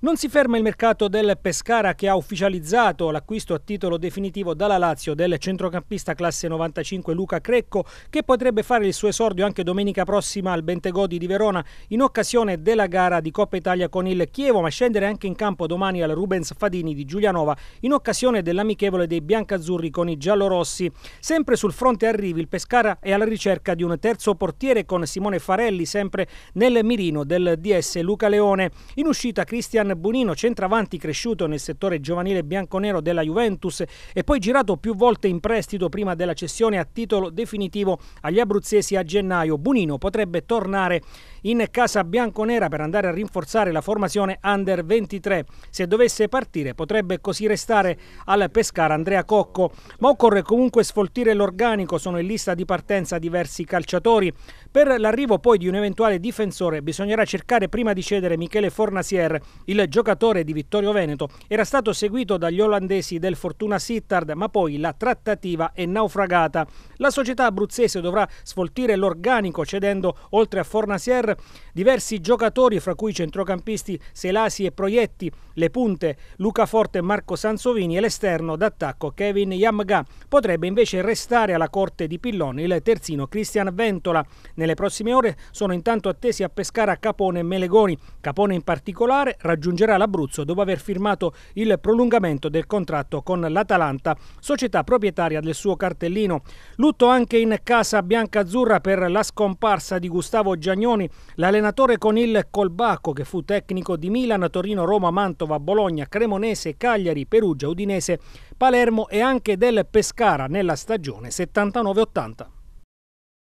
Non si ferma il mercato del Pescara che ha ufficializzato l'acquisto a titolo definitivo dalla Lazio del centrocampista classe 95 Luca Crecco che potrebbe fare il suo esordio anche domenica prossima al Bentegodi di Verona in occasione della gara di Coppa Italia con il Chievo ma scendere anche in campo domani al Rubens Fadini di Giulianova in occasione dell'amichevole dei biancazzurri con i giallorossi. Sempre sul fronte arrivi il Pescara è alla ricerca di un terzo portiere con Simone Farelli sempre nel mirino del DS Luca Leone. In uscita Cristian Cristian Bonino, centravanti cresciuto nel settore giovanile bianconero della Juventus e poi girato più volte in prestito prima della cessione a titolo definitivo agli abruzzesi a gennaio. Bonino potrebbe tornare in casa bianconera per andare a rinforzare la formazione under 23. Se dovesse partire potrebbe così restare al Pescara Andrea Cocco, ma occorre comunque sfoltire l'organico, sono in lista di partenza diversi calciatori. Per l'arrivo poi di un eventuale difensore bisognerà cercare prima di cedere Michele Fornasier, il il giocatore di Vittorio Veneto era stato seguito dagli olandesi del Fortuna Sittard, ma poi la trattativa è naufragata. La società abruzzese dovrà sfoltire l'organico cedendo, oltre a Fornasier, diversi giocatori, fra cui centrocampisti Selasi e Proietti, le punte Luca Forte e Marco Sansovini e l'esterno d'attacco Kevin Yamga. Potrebbe invece restare alla corte di Pillon il terzino Cristian Ventola. Nelle prossime ore sono intanto attesi a pescare a Capone e Melegoni. Capone in particolare raggiunge raggiungerà l'Abruzzo dopo aver firmato il prolungamento del contratto con l'Atalanta, società proprietaria del suo cartellino. Lutto anche in casa bianca-azzurra per la scomparsa di Gustavo Giagnoni, l'allenatore con il Colbacco che fu tecnico di Milan, Torino, Roma, Mantova, Bologna, Cremonese, Cagliari, Perugia, Udinese, Palermo e anche del Pescara nella stagione 79-80.